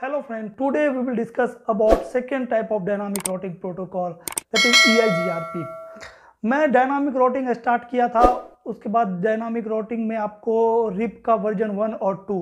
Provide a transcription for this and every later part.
hello friend today we will discuss about second type of dynamic routing protocol that is EIGRP मैं dynamic routing start किया था उसके बाद dynamic रोटिंग में आपको रिप का वर्जन वन और टू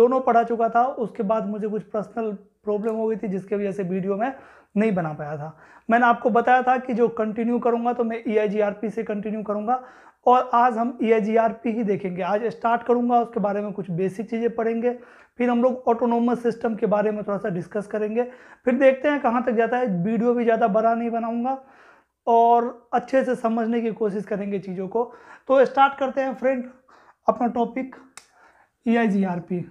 दोनों पढ़ा चुका था उसके बाद मुझे कुछ पर्सनल प्रॉब्लम हो गई थी जिसके वजह से वीडियो में नहीं बना पाया था मैंने आपको बताया था कि जो कंटिन्यू करूँगा तो मैं ई e से कंटिन्यू करूँगा और आज हम ई e ही देखेंगे आज स्टार्ट करूंगा उसके बारे में कुछ बेसिक चीज़ें पढ़ेंगे फिर हम लोग ऑटोनोमस सिस्टम के बारे में थोड़ा सा डिस्कस करेंगे फिर देखते हैं कहाँ तक जाता है वीडियो भी ज़्यादा बड़ा नहीं बनाऊँगा और अच्छे से समझने की कोशिश करेंगे चीज़ों को तो स्टार्ट करते हैं फ्रेंड अपना टॉपिक ई e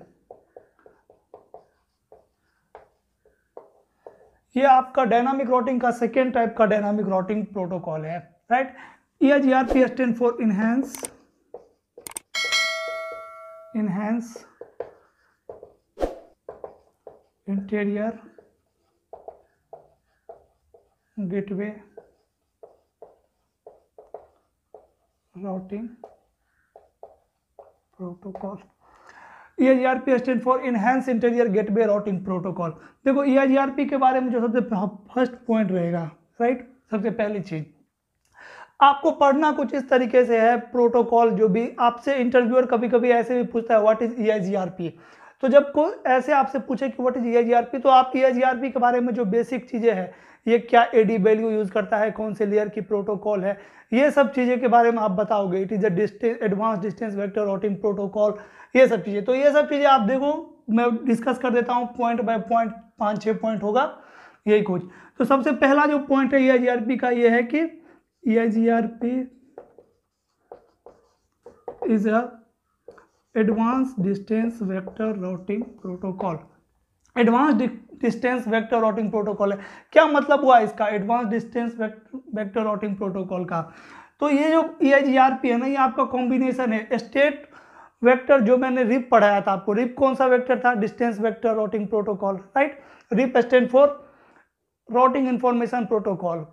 ये आपका डायनामिक रोटिंग का सेकेंड टाइप का डायनामिक रोटिंग प्रोटोकॉल है राइट यह G R P ten four enhanced enhanced interior gateway routing protocol E R P stand for enhanced interior gateway routing protocol देखो E e के बारे में जो सबसे फर्स्ट पॉइंट रहेगा राइट सबसे पहली चीज़ आपको पढ़ना कुछ इस तरीके से है प्रोटोकॉल जो भी आपसे इंटरव्यूअर कभी कभी ऐसे भी पूछता है what is E I G R P तो जब को ऐसे आपसे पूछे कि what is E I G R P तो आप EIGRP I G R P के बारे में जो बेसिक चीज़ें हैं ये क्या ए डी वैल्यू यूज़ करता है कौन से लेयर की प्रोटोकॉल है ये सब चीज़ें के बारे में आप बताओगे it is a distance advanced distance vector routing protocol ये सब चीज़ें तो ये सब चीज़ें आप देखो मैं डिस्कस कर देता हूँ पॉइंट बाय पॉइंट पाँच छः पॉइंट होगा यही कुछ तो सबसे पहला जो पॉइंट है ई आई जी आर पी का ये है कि EIGRP I G R P is a advanced distance vector routing protocol advanced distance vector routing protocol है क्या मतलब हुआ इसका advanced distance vector routing protocol का तो ये जो ई आई जी आर पी है ना ये आपका कॉम्बिनेशन है स्टेट वेक्टर जो मैंने रिप पढ़ाया था आपको रिप कौन सा वेक्टर था distance vector routing protocol right RIP stand for routing information protocol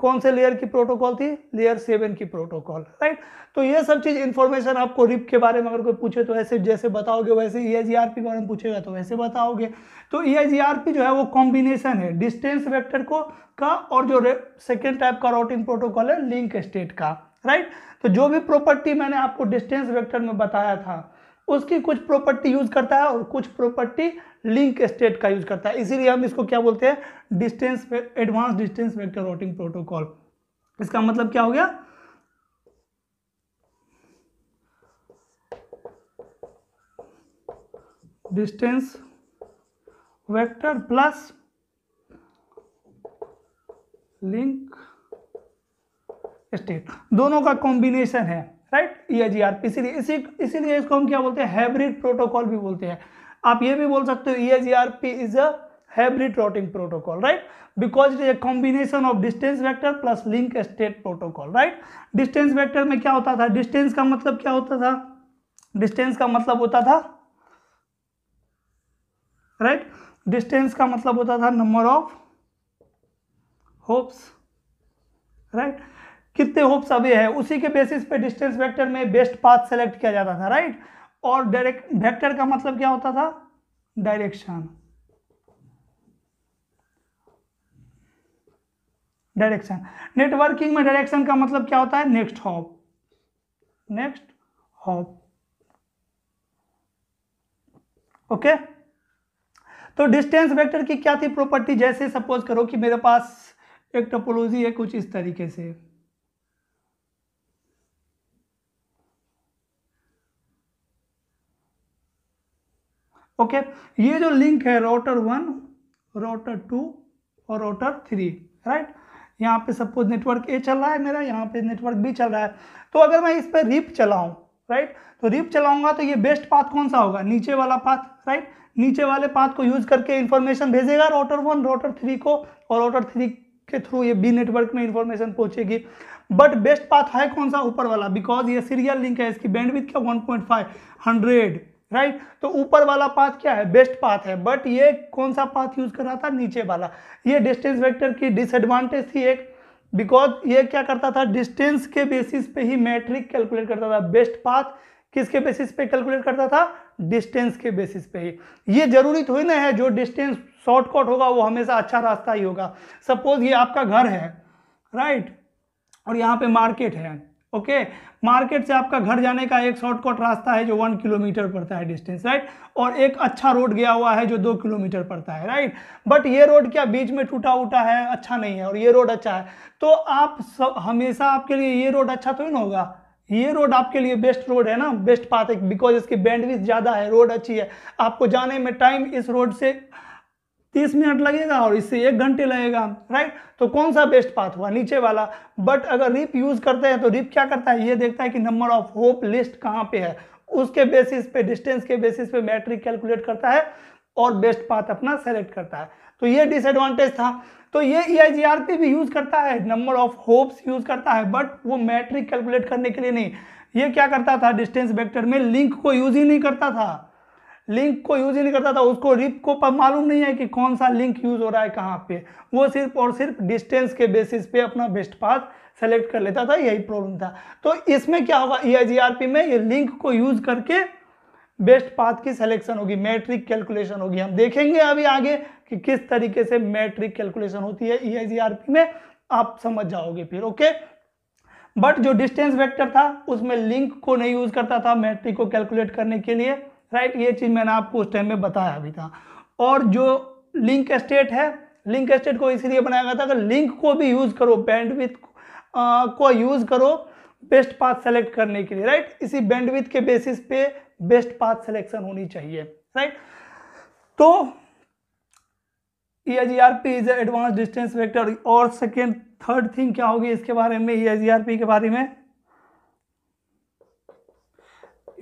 कौन से लेयर की प्रोटोकॉल थी लेयर सेवन की प्रोटोकॉल राइट तो ये सब चीज़ इन्फॉर्मेशन आपको रिप के बारे में अगर कोई पूछे तो ऐसे जैसे बताओगे वैसे ई आई के बारे में पूछेगा तो वैसे बताओगे तो ई आई जो है वो कॉम्बिनेशन है डिस्टेंस वेक्टर को का और जो सेकेंड टाइप का रोटिंग प्रोटोकॉल है लिंक स्टेट का राइट तो जो भी प्रॉपर्टी मैंने आपको डिस्टेंस वेक्टर में बताया था उसकी कुछ प्रॉपर्टी यूज करता है और कुछ प्रॉपर्टी लिंक स्टेट का यूज करता है इसीलिए हम इसको क्या बोलते हैं distance advanced distance vector routing protocol इसका मतलब क्या हो गया distance vector plus link state दोनों का कॉम्बिनेशन है राइट ई एच इसीलिए इसी इसीलिए इसको हम क्या बोलते हैं हैंब्रिड प्रोटोकॉल भी बोलते हैं आप ये भी बोल सकते हो E H is a hybrid routing protocol right because it is a combination of distance vector plus link state protocol right distance vector में क्या होता था डिस्टेंस का मतलब क्या होता था डिस्टेंस का मतलब होता था राइट right? डिस्टेंस का मतलब होता था नंबर ऑफ होप्स राइट कितने होप्स अवे है उसी के बेसिस पे डिस्टेंस वेक्टर में बेस्ट पाथ सेलेक्ट किया जाता था राइट और डायरेक्ट वेक्टर का मतलब क्या होता था डायरेक्शन डायरेक्शन नेटवर्किंग में डायरेक्शन का मतलब क्या होता है next hop next hop okay तो डिस्टेंस वेक्टर की क्या थी प्रॉपर्टी जैसे सपोज करो कि मेरे पास एक टोपोलॉजी है कुछ इस तरीके से ओके ये जो लिंक है रोटर वन रोटर टू और रोटर थ्री राइट यहाँ पे सपोज नेटवर्क ए चल रहा है मेरा यहाँ पे नेटवर्क बी चल रहा है तो अगर मैं इस पर रिप चलाऊँ राइट तो रिप चलाऊंगा तो ये बेस्ट पाथ कौन सा होगा नीचे वाला पाथ राइट नीचे वाले पाथ को यूज करके इन्फॉर्मेशन भेजेगा रोटर वन रोटर थ्री को और रोटर थ्री के थ्रू ये बी नेटवर्क में इन्फॉर्मेशन पहुंचेगी बट बेस्ट पाथ है कौन सा ऊपर वाला बिकॉज ये सीरियल लिंक है इसकी बैंडविथ क्या फाइव हंड्रेड राइट right? तो ऊपर वाला पाथ क्या है बेस्ट पाथ है बट ये कौन सा पाथ यूज कर रहा था नीचे वाला ये डिस्टेंस वेक्टर की डिसएडवांटेज थी एक बिकॉज ये क्या करता था डिस्टेंस के बेसिस पे ही मैट्रिक कैलकुलेट करता था बेस्ट पाथ किसके बेसिस पे कैलकुलेट करता था डिस्टेंस के बेसिस पे ही ये जरूरी थोड़ी ना है जो डिस्टेंस शॉर्टकट होगा वो हमेशा अच्छा रास्ता ही होगा सपोज ये आपका घर है राइट right? और यहाँ पे मार्केट है ओके मार्केट से आपका घर जाने का एक शॉर्टकट रास्ता है जो वन किलोमीटर पड़ता है डिस्टेंस राइट और एक अच्छा रोड गया हुआ है जो दो किलोमीटर पड़ता है राइट बट ये रोड क्या बीच में टूटा उटा है अच्छा नहीं है और ये रोड अच्छा है तो आप सब, हमेशा आपके लिए ये रोड अच्छा तो ही ना होगा ये रोड आपके लिए बेस्ट रोड है ना बेस्ट पाथ है बिकॉज इसकी बैंडविथ ज़्यादा है रोड अच्छी है आपको जाने में टाइम इस रोड से तीस मिनट लगेगा और इससे एक घंटे लगेगा राइट तो कौन सा बेस्ट पाथ हुआ नीचे वाला बट अगर रिप यूज़ करते हैं तो रिप क्या करता है ये देखता है कि नंबर ऑफ होप लिस्ट कहाँ पे है उसके बेसिस पे डिस्टेंस के बेसिस पे मैट्रिक कैलकुलेट करता है और बेस्ट पाथ अपना सेलेक्ट करता है तो ये डिसएडवांटेज था तो ये ई e भी यूज़ करता है नंबर ऑफ होप्स यूज़ करता है बट वो मैट्रिक कैलकुलेट करने के लिए नहीं ये क्या करता था डिस्टेंस वेक्टर में लिंक को यूज़ ही नहीं करता था लिंक को यूज ही नहीं करता था उसको रिप को पर मालूम नहीं है कि कौन सा लिंक यूज हो रहा है कहाँ पे वो सिर्फ और सिर्फ डिस्टेंस के बेसिस पे अपना बेस्ट पाथ सेलेक्ट कर लेता था यही प्रॉब्लम था तो इसमें क्या होगा ई e में ये लिंक को यूज करके बेस्ट पाथ की सिलेक्शन होगी मैट्रिक कैलकुलेशन होगी हम देखेंगे अभी आगे कि किस तरीके से मैट्रिक कैलकुलेशन होती है ई e में आप समझ जाओगे फिर ओके बट जो डिस्टेंस वेक्टर था उसमें लिंक को नहीं यूज करता था मैट्रिक को कैलकुलेट करने के लिए राइट ये चीज़ मैंने आपको उस टाइम में बताया भी था और जो लिंक स्टेट है लिंक स्टेट को इसीलिए बनाया गया था कि लिंक को भी यूज़ करो बैंडविथ को यूज़ करो बेस्ट पाथ सेलेक्ट करने के लिए राइट इसी बैंडविथ के बेसिस पे बेस्ट पाथ सिलेक्शन होनी चाहिए राइट तो E H R P is advanced distance vector और सेकेंड थर्ड थिंग क्या होगी इसके बारे में ई e के बारे में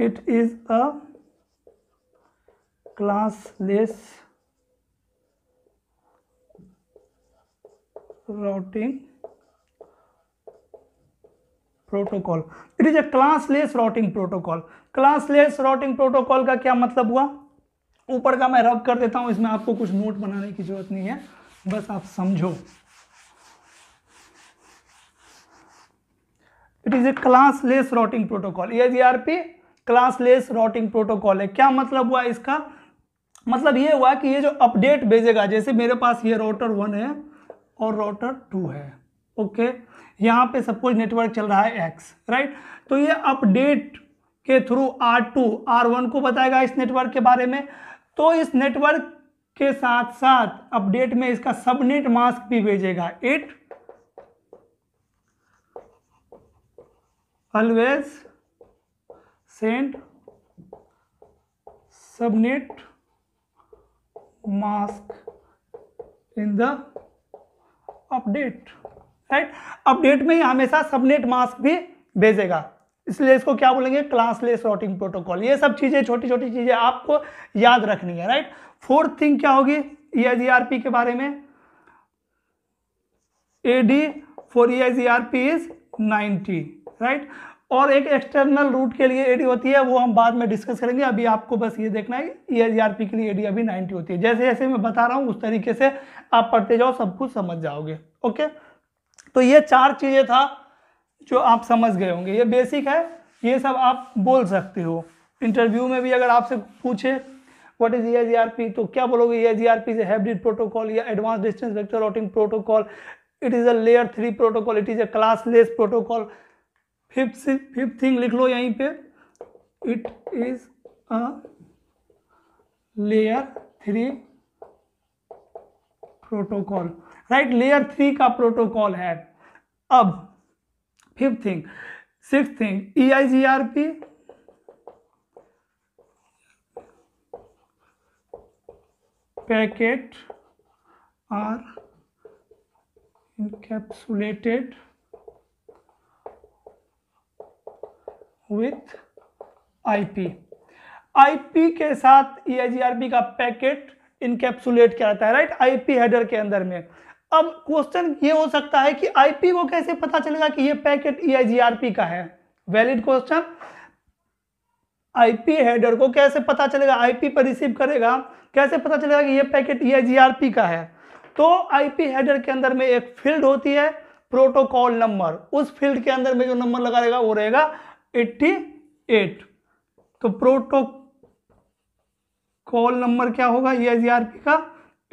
it is a less routing protocol it is a classless routing protocol classless routing protocol का क्या मतलब हुआ ऊपर का मैं रब कर देता हूं इसमें आपको कुछ नोट बनाने की जरूरत नहीं है बस आप समझो it is a classless routing protocol A G R P classless routing protocol है क्या मतलब हुआ इसका मतलब ये हुआ कि ये जो अपडेट भेजेगा जैसे मेरे पास ये रोटर वन है और रोटर टू है ओके यहाँ पे सब नेटवर्क चल रहा है एक्स राइट तो ये अपडेट के through R two R one को बताएगा इस नेटवर्क के बारे में तो इस नेटवर्क के साथ साथ अपडेट में इसका सबनेट मास्क भी भेजेगा it always send subnet mask in the update right update में ही हमेशा सबनेट मास्क भी भेजेगा इसलिए इसको क्या बोलेंगे क्लासलेस राउटिंग प्रोटोकॉल ये सब चीज़ें छोटी छोटी चीज़ें आपको याद रखनी है राइट फोर्थ थिंग क्या होगी ई e e के बारे में A D for E is 90 right और एक एक्सटर्नल रूट के लिए एडी होती है वो हम बाद में डिस्कस करेंगे अभी आपको बस ये देखना है पी e के लिए एडी अभी 90 होती है जैसे जैसे मैं बता रहा हूँ उस तरीके से आप पढ़ते जाओ सब कुछ समझ जाओगे ओके तो ये चार चीज़ें था जो आप समझ गए होंगे ये बेसिक है ये सब आप बोल सकते हो इंटरव्यू में भी अगर आपसे पूछे व्हाट इज ई तो क्या बोलोगे ई से हाइब्रिड प्रोटोकॉल या advanced distance vector routing protocol it is a layer three protocol it is a classless protocol fifth fifth thing लिख लो यहीं पे it is a layer three protocol right layer three का protocol है अब fifth thing six thing E I G R P packet are encapsulated with IP IP के साथ EIGRP e का पैकेट इनकेप्सुलेट किया जाता है राइट आईपी हेडर के अंदर में अब क्वेश्चन ये हो सकता है कि आईपी को कैसे पता चलेगा कि ये पैकेट ईआईजीआरपी e का है वैलिड क्वेश्चन आईपी हेडर को कैसे पता चलेगा आईपी पर रिसीव करेगा कैसे पता चलेगा कि ये पैकेट ईआईजीआरपी e का है तो आईपी हेडर के अंदर में एक फील्ड होती है प्रोटोकॉल नंबर उस फील्ड के अंदर में जो नंबर लगा रहेगा वो रहेगा 88 तो प्रोटोकॉल नंबर क्या होगा ये पी का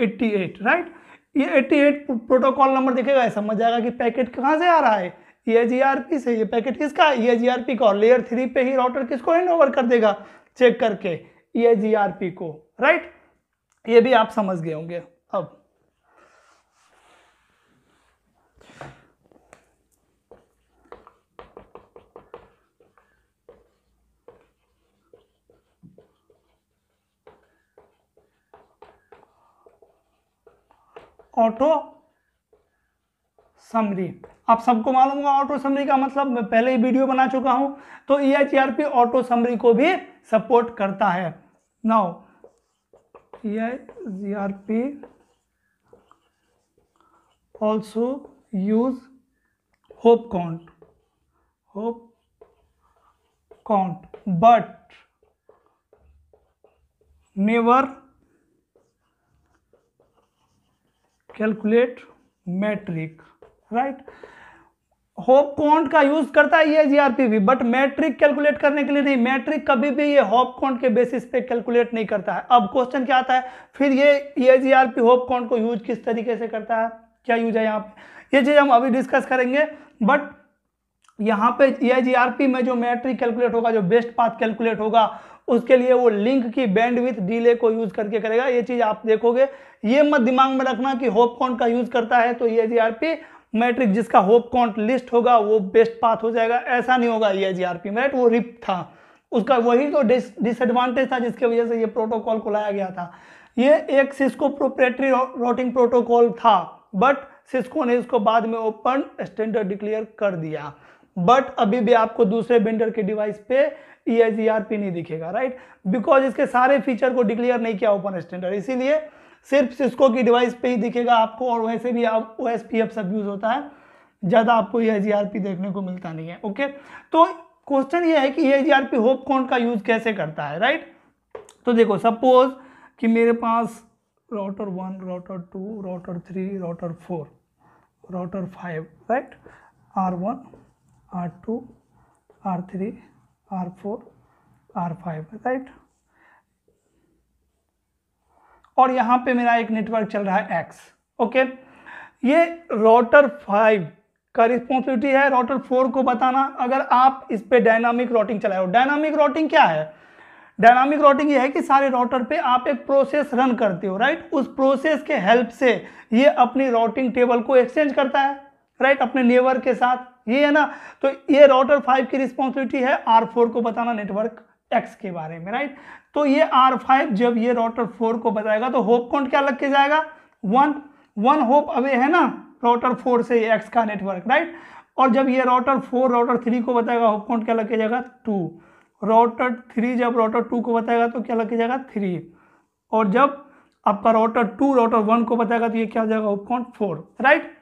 88 राइट ये 88 प्रोटोकॉल नंबर दिखेगा समझ जाएगा कि पैकेट कहाँ से आ रहा है ये पी से ये पैकेट किसका है आर पी का और लेयर थ्री पे ही राउटर किसको हैंड ओवर कर देगा चेक करके ये पी को राइट ये भी आप समझ गए होंगे ऑटो समरी आप सबको मालूम होगा ऑटो समरी का मतलब मैं पहले ही वीडियो बना चुका हूं तो E H R P auto summary को भी सपोर्ट करता है now E R P also use hop count hop count but never calculate metric right hop count का यूज करता है ये भी बट मैट्रिक कैलकुलेट करने के लिए नहीं मैट्रिक कभी भी ये होप कॉन्ट के बेसिस पे कैलकुलेट नहीं करता है अब क्वेश्चन क्या आता है फिर ये ये जीआरपी होप कॉन्ट को यूज किस तरीके से करता है क्या यूज है यहाँ पे ये चीज़ हम अभी डिस्कस करेंगे बट यहाँ पे ये जी में जो मैट्रिक कैलकुलेट होगा जो बेस्ट पाथ कैलकुलेट होगा उसके लिए वो लिंक की बैंड विथ डीले को यूज़ करके करेगा ये चीज़ आप देखोगे ये मत दिमाग में रखना कि होप कॉन्ट का यूज़ करता है तो ये जी मैट्रिक जिसका होप कॉन्ट लिस्ट होगा वो बेस्ट पाथ हो जाएगा ऐसा नहीं होगा ये जी आर पी मैट वो रिप था उसका वही तो डिस डिसएडवांटेज था जिसकी वजह से ये प्रोटोकॉल को लाया गया था ये एक सिस्को प्रोप्रेटरी रोटिंग प्रोटोकॉल था बट सिस्को ने इसको बाद में ओपन स्टैंडर्ड डिक्लेयर कर दिया बट अभी भी आपको दूसरे बेंडर के डिवाइस पे ई जी आर पी नहीं दिखेगा राइट बिकॉज इसके सारे फीचर को डिक्लेयर नहीं किया ओपन स्टैंडर्ड इसीलिए सिर्फ सिस्को की डिवाइस पे ही दिखेगा आपको और वैसे भी आप ओ एस पी एफ सब यूज़ होता है ज़्यादा आपको ई आई जी आर पी देखने को मिलता नहीं है ओके तो क्वेश्चन ये है कि E I G R P hop कौन का यूज़ कैसे करता है राइट तो देखो सपोज कि मेरे पास router one router two router three router four router five right R one R two R three R4 R5 right और यहां पे मेरा एक नेटवर्क चल रहा है X ओके ये रोटर फाइव का रिस्पॉन्सिबिलिटी है रोटर फोर को बताना अगर आप इस पर डायनामिक रोटिंग चलाए हो डायनामिक रोटिंग क्या है डायनामिक रोटिंग ये है कि सारे रोटर पे आप एक प्रोसेस रन करते हो राइट उस प्रोसेस के हेल्प से ये अपनी रोटिंग टेबल को एक्सचेंज करता है राइट अपने नेवर के साथ ये है ना तो ये राउटर फाइव की रिस्पॉन्सिबिलिटी है आर फोर को बताना नेटवर्क एक्स के बारे में राइट तो ये आर फाइव जब ये राउटर फोर को बताएगा तो होप कौन क्या लग के जाएगा वन वन होप अवे है ना राउटर फोर से एक्स का नेटवर्क राइट और जब ये राउटर फोर राउटर थ्री को बताएगा होप कौन क्या लग के जाएगा टू राउटर थ्री जब राउटर टू को बताएगा तो क्या लग के जाएगा थ्री और जब आपका राउटर टू राउटर वन को बताएगा तो ये क्या हो जाएगा होप कौन फोर राइट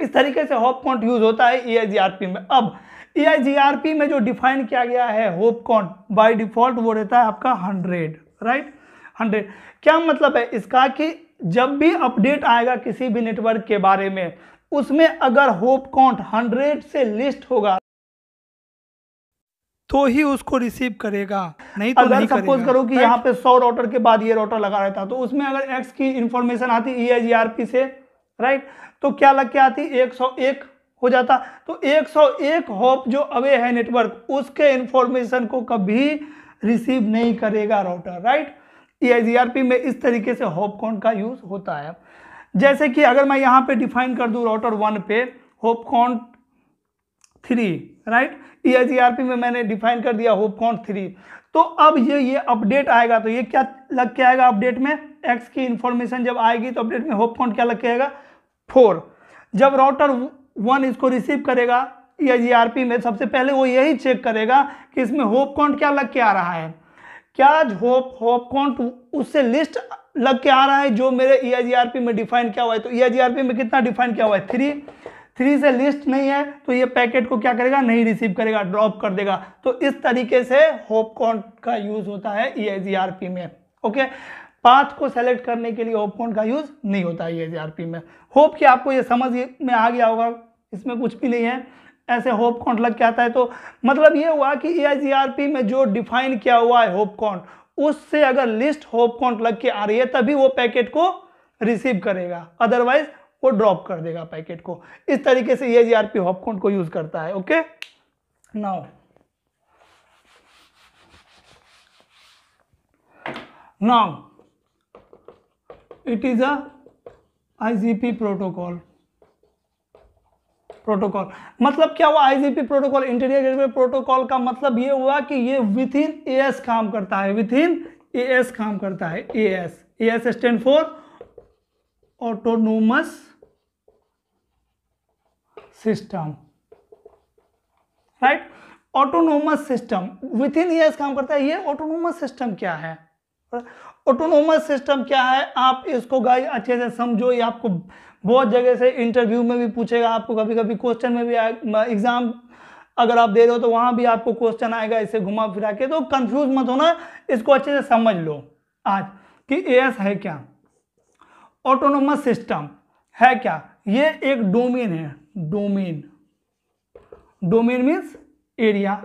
इस तरीके से होप कॉन्ट यूज होता है ए e में अब ई e में जो डिफाइन किया गया है होप कॉन्ट बाई डिफॉल्ट वो रहता है आपका हंड्रेड राइट हंड्रेड क्या मतलब है इसका कि जब भी अपडेट आएगा किसी भी नेटवर्क के बारे में उसमें अगर होप कॉन्ट हंड्रेड से लिस्ट होगा तो ही उसको रिसीव करेगा नहीं तो अगर सपोज करो कि यहाँ पे सौ राउटर के बाद ये राउटर लगा रहता तो उसमें अगर एक्स की इंफॉर्मेशन आती ई e से राइट तो क्या लग के आती एक सौ एक हो जाता तो एक सौ एक जो अवे है नेटवर्क उसके इंफॉर्मेशन को कभी रिसीव नहीं करेगा राउटर राइट ई में इस तरीके से होप कॉन का यूज़ होता है जैसे कि अगर मैं यहाँ पे डिफाइन कर दूँ राउटर वन पे होप कॉन थ्री राइट ई में मैंने डिफाइन कर दिया होप कॉन थ्री तो अब ये ये अपडेट आएगा तो ये क्या लग के आएगा अपडेट में एक्स की इन्फॉर्मेशन जब आएगी तो अपडेट में होप कॉन क्या लग के आएगा फोर जब राउटर वन इसको रिसीव करेगा या e जीआरपी में सबसे पहले वो यही चेक करेगा कि इसमें होप काउंट क्या लग के आ रहा है क्या होप होप काउंट उससे लिस्ट लग के आ रहा है जो मेरे ई e में डिफाइन किया हुआ है तो ई e में कितना डिफाइन किया हुआ है थ्री थ्री से लिस्ट नहीं है तो ये पैकेट को क्या करेगा नहीं रिसीव करेगा ड्रॉप कर देगा तो इस तरीके से होप काउंट का यूज होता है ई में ओके पाथ को सेलेक्ट करने के लिए ओपकोड का यूज़ नहीं होता है ये में होप कि आपको ये समझ में आ गया होगा इसमें कुछ भी नहीं है ऐसे होप कॉन्ट लग के आता है तो मतलब ये हुआ कि ए आई में जो डिफाइन किया हुआ है होप कॉन्ट उससे अगर लिस्ट होप कॉन्ट लग के आ रही है तभी वो पैकेट को रिसीव करेगा अदरवाइज वो ड्रॉप कर देगा पैकेट को इस तरीके से ए जी होप कॉन्ट को यूज करता है okay now now it is a IGP protocol protocol मतलब क्या हुआ IGP protocol interior gateway protocol का मतलब ये हुआ कि ये विथ इन एस काम करता है विथ इन एस काम करता है A S A S stand for autonomous system right autonomous system within S काम करता है ये ऑटोनोमस सिस्टम क्या है ऑटोनोमस सिस्टम क्या है आप इसको गाइस अच्छे से समझो ये आपको बहुत जगह से इंटरव्यू में भी पूछेगा आपको कभी कभी क्वेश्चन में भी एग्जाम अगर आप दे रहे हो तो वहां भी आपको क्वेश्चन आएगा इसे घुमा फिरा के तो कंफ्यूज मत होना इसको अच्छे से समझ लो आज कि एस है क्या ऑटोनोमस सिस्टम है क्या ये एक डोमेन है domain domain means area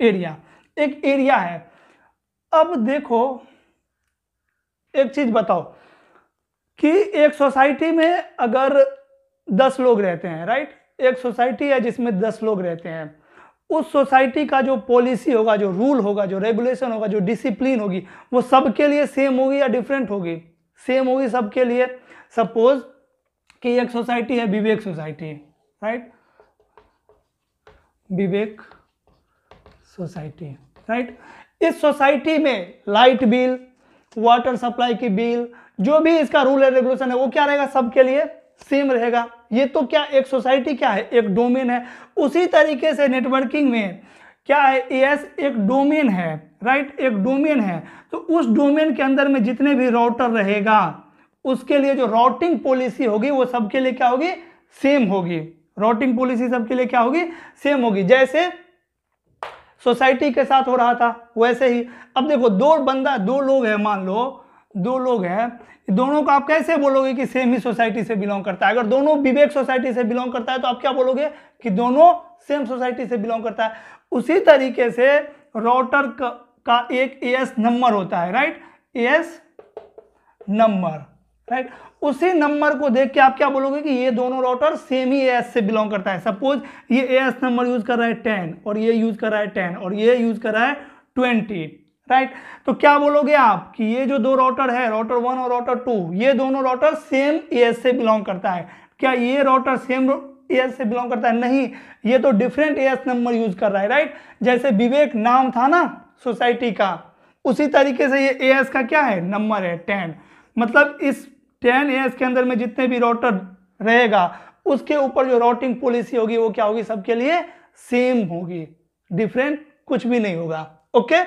area एक एरिया है अब देखो एक चीज बताओ कि एक सोसाइटी में अगर दस लोग रहते हैं राइट एक सोसाइटी है जिसमें दस लोग रहते हैं उस सोसाइटी का जो पॉलिसी होगा जो रूल होगा जो रेगुलेशन होगा जो डिसिप्लिन होगी वो सबके लिए सेम होगी या डिफरेंट होगी सेम होगी सबके लिए सपोज कि एक सोसाइटी है Vivek society right Vivek society right इस सोसाइटी में लाइट बिल वाटर सप्लाई की बिल जो भी इसका रूल एंड रेगुलेशन है वो क्या रहेगा सबके लिए सेम रहेगा ये तो क्या एक सोसाइटी क्या है एक डोमेन है उसी तरीके से नेटवर्किंग में क्या है एस एक डोमेन है राइट एक डोमेन है तो उस डोमेन के अंदर में जितने भी राउटर रहेगा उसके लिए जो राउटिंग पॉलिसी होगी वो सबके लिए क्या होगी सेम होगी राउटिंग पॉलिसी सबके लिए क्या होगी सेम होगी जैसे सोसाइटी के साथ हो रहा था वैसे ही अब देखो दो बंदा दो लोग हैं मान लो दो लोग हैं दोनों को आप कैसे बोलोगे कि सेम ही सोसाइटी से बिलोंग करता है अगर दोनों विवेक सोसाइटी से बिलोंग करता है तो आप क्या बोलोगे कि दोनों सेम सोसाइटी से बिलोंग करता है उसी तरीके से राउटर का, एक एस नंबर होता है राइट एस नंबर राइट उसी नंबर को देख के आप क्या बोलोगे कि ये दोनों राउटर सेम ही एस से बिलोंग करता है सपोज ये एस नंबर यूज कर रहा है टेन और ये यूज कर रहा है टेन और ये यूज कर रहा है ट्वेंटी राइट तो क्या बोलोगे आप कि ये जो दो राउटर है राउटर वन और राउटर टू ये दोनों राउटर सेम एस से बिलोंग करता है क्या ये राउटर सेम एस से बिलोंग करता है नहीं ये तो डिफरेंट एस नंबर यूज कर रहा है राइट जैसे विवेक नाम था ना सोसाइटी का उसी तरीके से ये एस का क्या है नंबर है टेन मतलब इस टेन ईयर्स के अंदर में जितने भी रोटर रहेगा उसके ऊपर जो रोटिंग पॉलिसी होगी वो क्या होगी सबके लिए सेम होगी डिफरेंट कुछ भी नहीं होगा ओके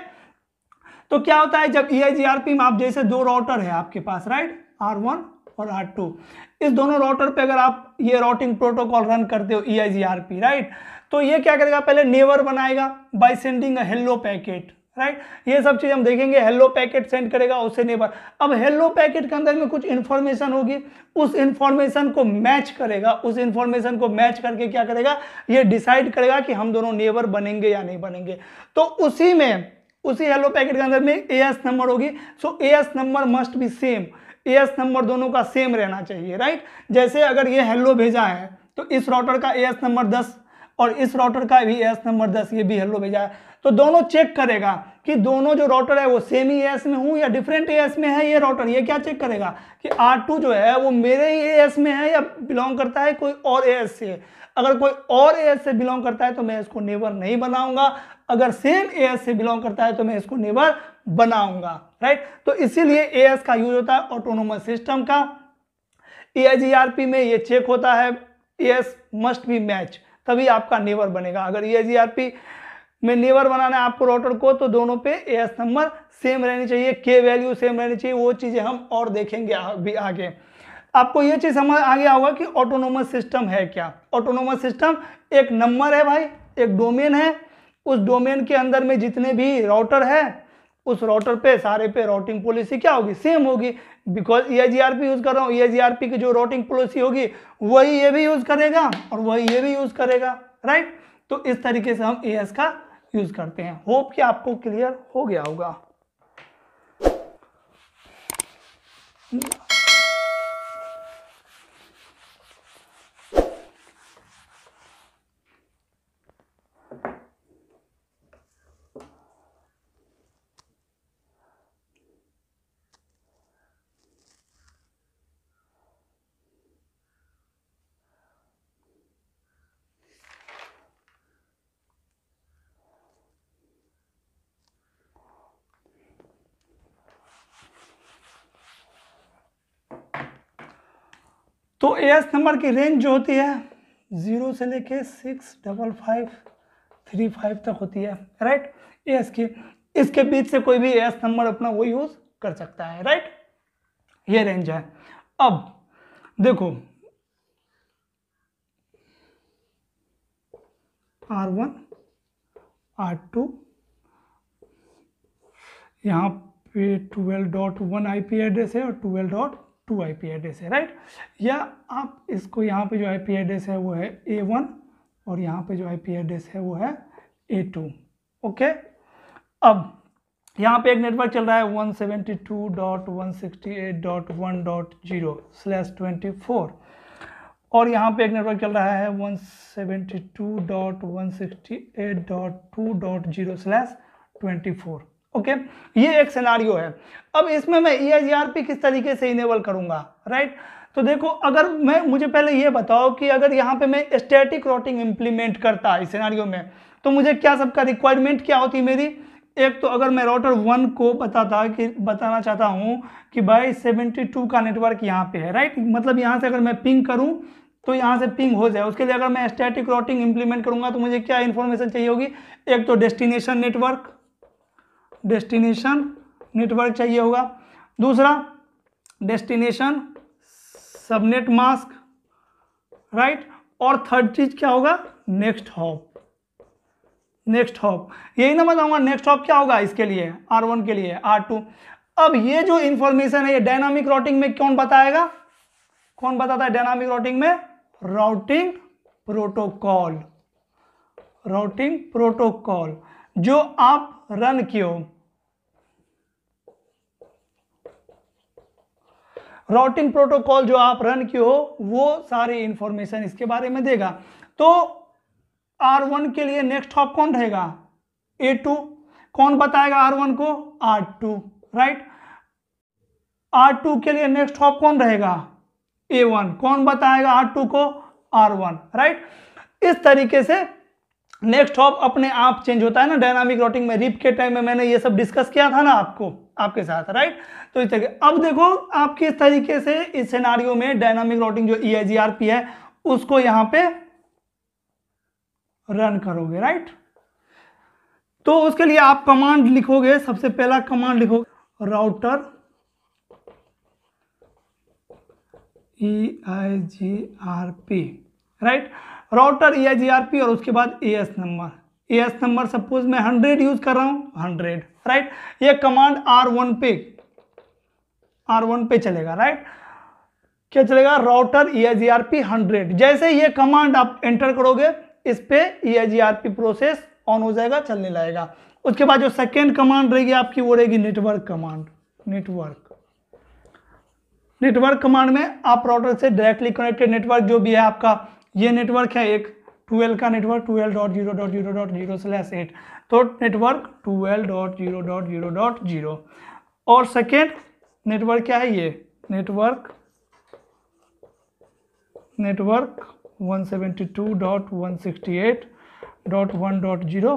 तो क्या होता है जब ई e में आप जैसे दो रोटर है आपके पास राइट आर वन और आर टू इस दोनों रोटर पे अगर आप ये रोटिंग प्रोटोकॉल रन करते हो ई e राइट तो ये क्या करेगा पहले नेवर बनाएगा by sending a hello packet right ये सब चीज़ हम देखेंगे हेलो पैकेट सेंड करेगा उससे नेबर अब हेलो पैकेट के अंदर में कुछ इन्फॉर्मेशन होगी उस इन्फॉर्मेशन को मैच करेगा उस इन्फॉर्मेशन को मैच करके क्या करेगा ये डिसाइड करेगा कि हम दोनों नेबर बनेंगे या नहीं बनेंगे तो उसी में उसी हेलो पैकेट के अंदर में ए एस नंबर होगी so A S number must be same A S number दोनों का सेम रहना चाहिए राइट जैसे अगर ये हेलो भेजा है तो इस राउटर का ए एस नंबर दस और इस राउटर का भी एस नंबर दस ये भी हेलो भेजा है तो दोनों चेक करेगा कि दोनों जो रोटर है वो सेम ही एस में हूँ या डिफरेंट एस में है ये रोटर ये क्या चेक करेगा कि आर टू जो है वो मेरे ही एस में है या बिलोंग करता है कोई और एस से अगर कोई और एस से बिलोंग करता है तो मैं इसको नेबर नहीं बनाऊंगा अगर सेम एस से बिलोंग करता है तो मैं इसको नेबर बनाऊंगा राइट तो इसीलिए एस का यूज होता है ऑटोनोमस सिस्टम का ए में ये चेक होता है एस मस्ट बी मैच तभी आपका नेबर बनेगा अगर ए में नेवर बनाना है आपको रोटर को तो दोनों पे एस नंबर सेम रहनी चाहिए के वैल्यू सेम रहनी चाहिए वो चीज़ें हम और देखेंगे अभी आगे आपको ये चीज़ समझ आ गया होगा कि ऑटोनोमस सिस्टम है क्या ऑटोनोमस सिस्टम एक नंबर है भाई एक डोमेन है उस डोमेन के अंदर में जितने भी राउटर है उस राउटर पे सारे पे राउटिंग पॉलिसी क्या होगी सेम होगी because E G R P use कर रहा हूँ ई जी आर पी की जो राउटिंग पॉलिसी होगी वही ये भी यूज़ करेगा और वही ये भी यूज़ करेगा राइट तो इस तरीके से हम ए एस का यूज करते हैं होप कि आपको क्लियर हो गया होगा तो ए एस नंबर की रेंज जो होती है ज़ीरो से लेके six double five three five तक होती है राइट ए एस की इसके बीच से कोई भी ए एस नंबर अपना वो यूज़ कर सकता है राइट ये रेंज है अब देखो आर वन आर टू यहाँ पे ट्वेल्व डॉट वन आई पी एड्रेस है और ट्वेल्व डॉट टू आई पी एड्रेस है राइट या आप इसको यहाँ पे जो आई पी एड्रेस है वो है ए वन और यहाँ पे जो आई पी एड्रेस है वो है ए टू ओके अब यहाँ पे एक नेटवर्क चल रहा है one seventy two dot one sixty eight dot one dot zero slash twenty four और यहाँ पे एक नेटवर्क चल रहा है one seventy two dot one sixty eight dot two dot zero slash twenty four okay ये एक सिनारियो है अब इसमें मैं ई e किस तरीके से इनेबल करूँगा राइट तो देखो अगर मैं मुझे पहले ये बताओ कि अगर यहाँ पे मैं स्टैटिक रोटिंग इम्प्लीमेंट करता इस सिनारियो में तो मुझे क्या सबका रिक्वायरमेंट क्या होती मेरी एक तो अगर मैं रोटर वन को बताता कि बताना चाहता हूँ कि भाई सेवेंटी टू का नेटवर्क यहाँ पे है राइट मतलब यहाँ से अगर मैं पिंग करूँ तो यहाँ से पिंग हो जाए उसके लिए अगर मैं स्टैटिक रोटिंग इम्प्लीमेंट करूँगा तो मुझे क्या इन्फॉर्मेशन चाहिए होगी एक तो डेस्टिनेशन नेटवर्क डेस्टिनेशन नेटवर्क चाहिए होगा दूसरा डेस्टिनेशन सबनेट मास्क राइट और थर्ड चीज क्या होगा नेक्स्ट हॉप नेक्स्ट हॉप यही ना बताऊंगा नेक्स्ट हॉप क्या होगा इसके लिए आर वन के लिए आर टू अब ये जो इंफॉर्मेशन है ये डायनामिक राउटिंग में कौन बताएगा कौन बताता है डायनामिक राउटिंग में राउटिंग प्रोटोकॉल राउटिंग प्रोटोकॉल जो आप रन क्यों राउटिंग प्रोटोकॉल जो आप रन किए हो वो सारी इंफॉर्मेशन इसके बारे में देगा तो आर वन के लिए नेक्स्ट हॉप कौन रहेगा ए टू कौन बताएगा आर वन को R two right R two के लिए नेक्स्ट हॉप कौन रहेगा ए वन कौन बताएगा आर टू को आर वन राइट इस तरीके से नेक्स्ट हॉप अपने आप चेंज होता है ना डायनामिक रोटिंग में रिप के टाइम में मैंने ये सब डिस्कस किया था ना आपको आपके साथ राइट तो इस तरीके अब देखो आप किस तरीके से इस सिनारियों में डायनामिक रोटिंग जो ई e है उसको यहां पे रन करोगे राइट तो उसके लिए आप कमांड लिखोगे सबसे पहला कमांड लिखोगे router E I G R P right router A I और उसके बाद A S number A S number suppose मैं हंड्रेड यूज कर रहा हूँ हंड्रेड राइट ये कमांड आर वन पे आर वन पे चलेगा राइट क्या चलेगा router E I G R P hundred जैसे ये कमांड आप एंटर करोगे इस पे E I G R P process on हो जाएगा चलने लगेगा उसके बाद जो सेकेंड कमांड रहेगी आपकी वो रहेगी network command network network command में आप राउटर से डायरेक्टली कनेक्टेड नेटवर्क जो भी है आपका ये नेटवर्क है एक टूएल्व का network twelve dot zero dot zero dot zero slash eight तो network twelve dot zero dot zero dot zero और सेकेंड नेटवर्क क्या है ये network network one one one seventy two dot dot dot sixty eight zero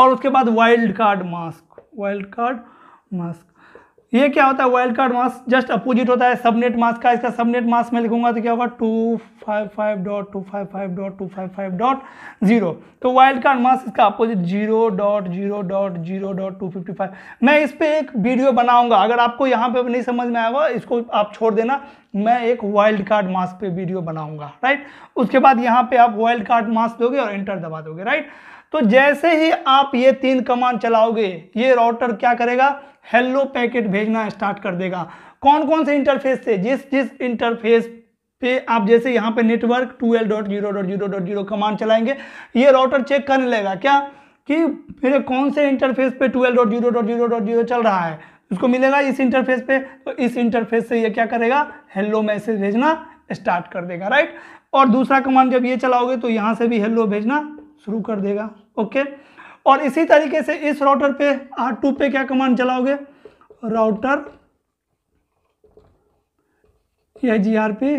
और उसके बाद wildcard mask wildcard mask ये क्या होता है wildcard mask just opposite होता है सबनेट मास का इसका सबनेट मास में लिखूंगा तो क्या होगा two five five dot two five five dot two five five dot zero तो वाइल्ड कार्ड मास इसका opposite zero dot zero dot zero dot two fifty five मैं इस पर एक वीडियो बनाऊंगा अगर आपको यहाँ पे नहीं समझ में आएगा इसको आप छोड़ देना मैं एक वाइल्ड कार्ड मास पे वीडियो बनाऊंगा राइट उसके बाद यहाँ पे आप वाइल्ड कार्ड मास दोगे और इंटर दबा दोगे राइट तो जैसे ही आप ये तीन कमांड चलाओगे ये राउटर क्या करेगा हेलो पैकेट भेजना स्टार्ट कर देगा कौन कौन से इंटरफेस से जिस जिस इंटरफेस पे आप जैसे यहाँ पे network twelve dot zero dot zero dot zero command चलाएंगे ये राउटर चेक करने लगेगा क्या कि मेरे कौन से इंटरफेस पे twelve dot zero dot zero dot zero चल रहा है उसको मिलेगा इस इंटरफेस पे तो इस इंटरफेस से ये क्या करेगा हेलो मैसेज भेजना स्टार्ट कर देगा राइट और दूसरा कमांड जब ये चलाओगे तो यहाँ से भी हेलो भेजना शुरू कर देगा ओके और इसी तरीके से इस राउटर पे आर टू पे क्या कमांड चलाओगे राउटर यह G R P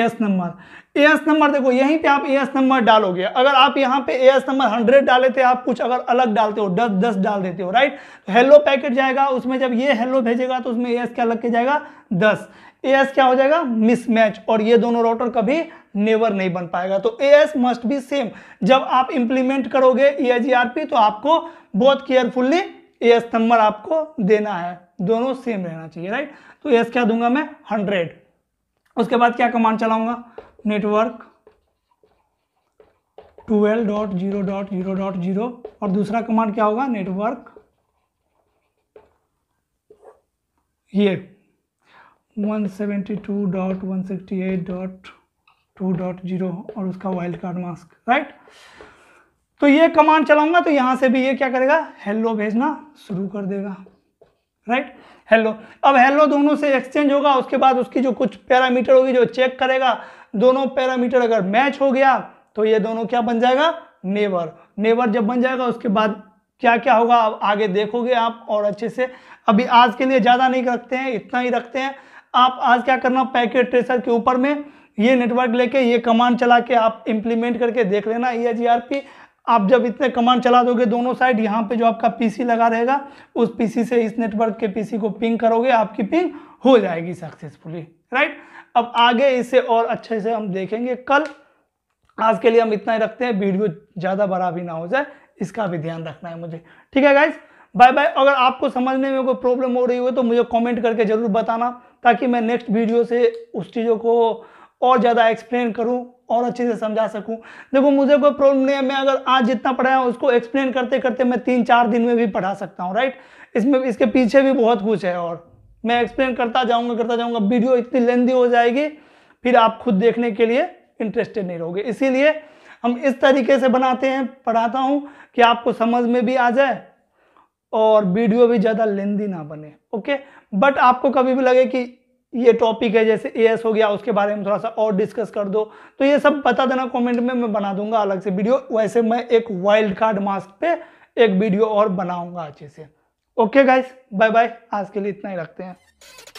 S number S number देखो यहीं पे आप एस नंबर डालोगे अगर आप यहाँ पे एस नंबर हंड्रेड डाले थे आप कुछ अगर अलग डालते हो दस दस डाल देते हो राइट हेलो पैकेट जाएगा उसमें जब ये हेलो भेजेगा तो उसमें एस क्या लग के जाएगा दस एस क्या हो जाएगा मिसमैच और ये दोनों रोटर कभी नेवर नहीं बन पाएगा तो A S must be same जब आप इंप्लीमेंट करोगे ई जी आर पी तो आपको बहुत केयरफुल्ली ए एस नंबर आपको देना है दोनों सेम रहना चाहिए राइट तो एस क्या दूंगा मैं हंड्रेड उसके बाद क्या कमांड चलाऊंगा network twelve dot zero dot zero dot zero और दूसरा कमांड क्या होगा नेटवर्क ये one one seventy two two dot dot dot sixty eight zero और उसका वाइल्ड कार्ड मास्क राइट तो ये कमांड चलाऊंगा तो यहां से भी ये क्या करेगा हेलो भेजना शुरू कर देगा राइट हेलो अब हेलो दोनों से एक्सचेंज होगा उसके बाद उसकी जो कुछ पैरामीटर होगी जो चेक करेगा दोनों पैरामीटर अगर मैच हो गया तो ये दोनों क्या बन जाएगा नेवर नेवर जब बन जाएगा उसके बाद क्या क्या होगा अब आगे देखोगे आप और अच्छे से अभी आज के लिए ज़्यादा नहीं रखते हैं इतना ही रखते हैं आप आज क्या करना पैकेट ट्रेसर के ऊपर में ये नेटवर्क लेके ये कमांड चला के आप इम्प्लीमेंट करके देख लेना ये e जी आप जब इतने कमांड चला दोगे दोनों साइड यहाँ पे जो आपका पीसी लगा रहेगा उस पीसी से इस नेटवर्क के पीसी को पिंग करोगे आपकी पिंग हो जाएगी सक्सेसफुली राइट अब आगे इसे और अच्छे से हम देखेंगे कल आज के लिए हम इतना ही रखते हैं वीडियो ज़्यादा बड़ा भी ना हो जाए इसका भी ध्यान रखना है मुझे ठीक है गाइज बाय बाय अगर आपको समझने में कोई प्रॉब्लम हो रही हो तो मुझे कॉमेंट करके ज़रूर बताना ताकि मैं नेक्स्ट वीडियो से उस चीज़ों को और ज़्यादा एक्सप्लेन करूँ और अच्छे से समझा सकूँ देखो मुझे कोई प्रॉब्लम नहीं है मैं अगर आज जितना पढ़ाया उसको एक्सप्लेन करते करते मैं तीन चार दिन में भी पढ़ा सकता हूँ राइट इसमें इसके पीछे भी बहुत कुछ है और मैं एक्सप्लेन करता जाऊँगा करता जाऊँगा वीडियो इतनी लेंदी हो जाएगी फिर आप खुद देखने के लिए इंटरेस्टेड नहीं रहोगे इसीलिए हम इस तरीके से बनाते हैं पढ़ाता हूँ कि आपको समझ में भी आ जाए और वीडियो भी ज़्यादा लेंदी ना बने ओके बट आपको कभी भी लगे कि ये टॉपिक है जैसे ए हो गया उसके बारे में थोड़ा सा और डिस्कस कर दो तो ये सब बता देना कमेंट में मैं बना दूंगा अलग से वीडियो वैसे मैं एक वाइल्ड कार्ड मास्क पे एक वीडियो और बनाऊंगा अच्छे से ओके गाइस बाय बाय आज के लिए इतना ही रखते हैं